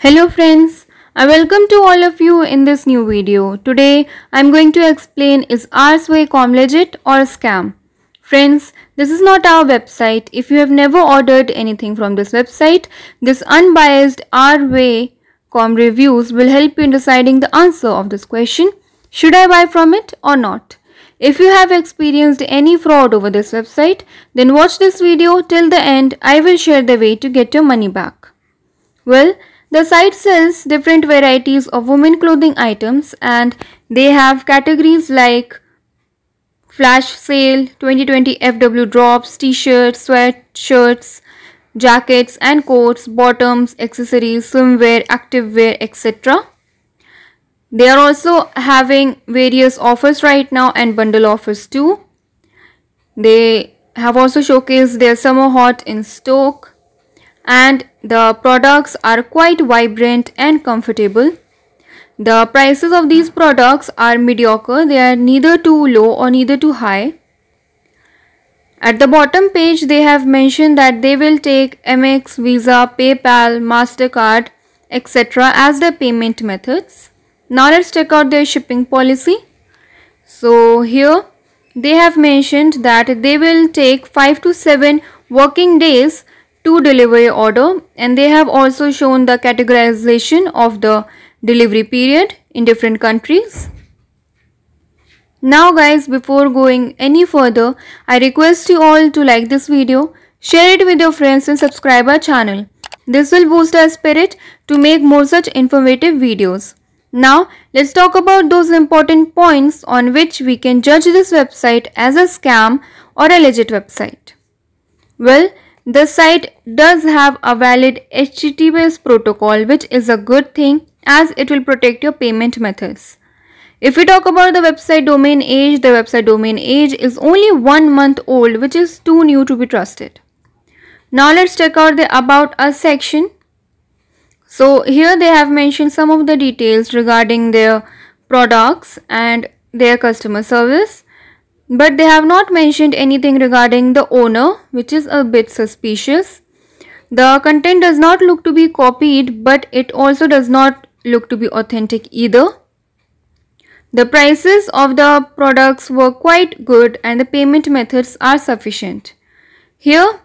Hello friends, I welcome to all of you in this new video. Today I am going to explain is Arsway legit or scam. Friends, this is not our website. If you have never ordered anything from this website, this unbiased Rway.com reviews will help you in deciding the answer of this question. Should I buy from it or not? If you have experienced any fraud over this website, then watch this video till the end. I will share the way to get your money back. Well, the site sells different varieties of women clothing items and they have categories like flash sale, 2020 FW drops, t-shirts, sweatshirts, jackets and coats, bottoms, accessories, swimwear, activewear, etc. They are also having various offers right now and bundle offers too. They have also showcased their summer hot in stock and the products are quite vibrant and comfortable. The prices of these products are mediocre. They are neither too low or neither too high. At the bottom page, they have mentioned that they will take MX, Visa, PayPal, MasterCard, etc. as their payment methods. Now let's check out their shipping policy. So here they have mentioned that they will take 5 to 7 working days to deliver your order and they have also shown the categorization of the delivery period in different countries. Now guys before going any further I request you all to like this video, share it with your friends and subscribe our channel. This will boost our spirit to make more such informative videos. Now let's talk about those important points on which we can judge this website as a scam or a legit website. Well, the site does have a valid HTTPS protocol which is a good thing as it will protect your payment methods. If we talk about the website domain age, the website domain age is only one month old which is too new to be trusted. Now let's check out the about us section so here they have mentioned some of the details regarding their products and their customer service. But they have not mentioned anything regarding the owner which is a bit suspicious. The content does not look to be copied but it also does not look to be authentic either. The prices of the products were quite good and the payment methods are sufficient. Here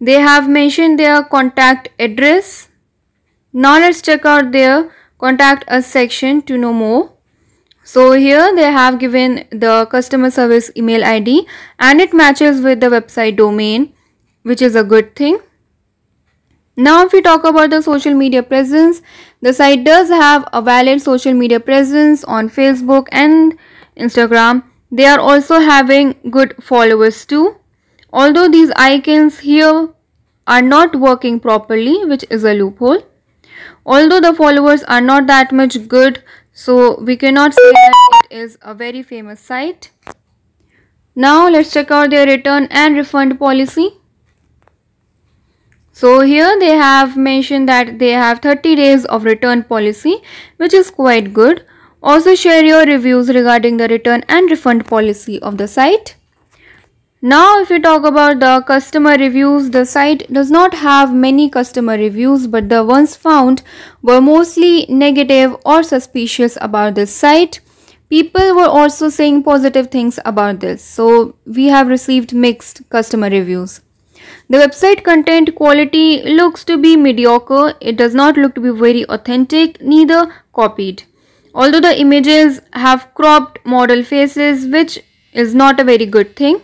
they have mentioned their contact address now let's check out their contact us section to know more. So here they have given the customer service email ID and it matches with the website domain which is a good thing. Now if we talk about the social media presence, the site does have a valid social media presence on Facebook and Instagram. They are also having good followers too. Although these icons here are not working properly which is a loophole. Although the followers are not that much good, so we cannot say that it is a very famous site. Now let's check out their return and refund policy. So here they have mentioned that they have 30 days of return policy which is quite good. Also share your reviews regarding the return and refund policy of the site. Now if you talk about the customer reviews, the site does not have many customer reviews but the ones found were mostly negative or suspicious about this site. People were also saying positive things about this so we have received mixed customer reviews. The website content quality looks to be mediocre, it does not look to be very authentic, neither copied. Although the images have cropped model faces which is not a very good thing.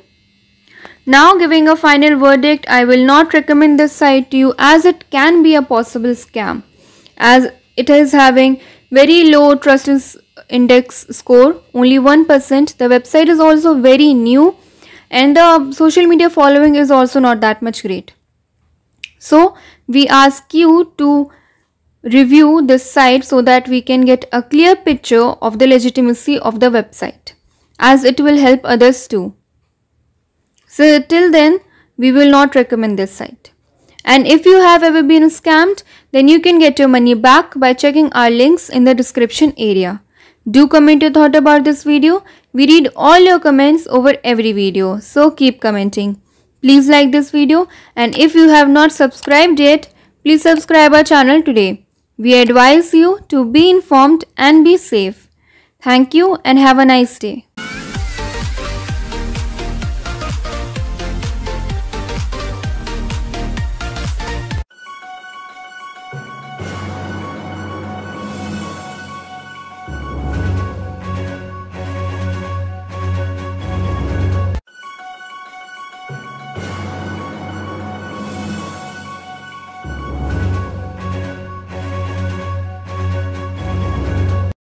Now giving a final verdict, I will not recommend this site to you as it can be a possible scam as it is having very low trust index score, only 1%. The website is also very new and the social media following is also not that much great. So we ask you to review this site so that we can get a clear picture of the legitimacy of the website as it will help others too. So till then, we will not recommend this site. And if you have ever been scammed, then you can get your money back by checking our links in the description area. Do comment your thought about this video. We read all your comments over every video, so keep commenting. Please like this video and if you have not subscribed yet, please subscribe our channel today. We advise you to be informed and be safe. Thank you and have a nice day.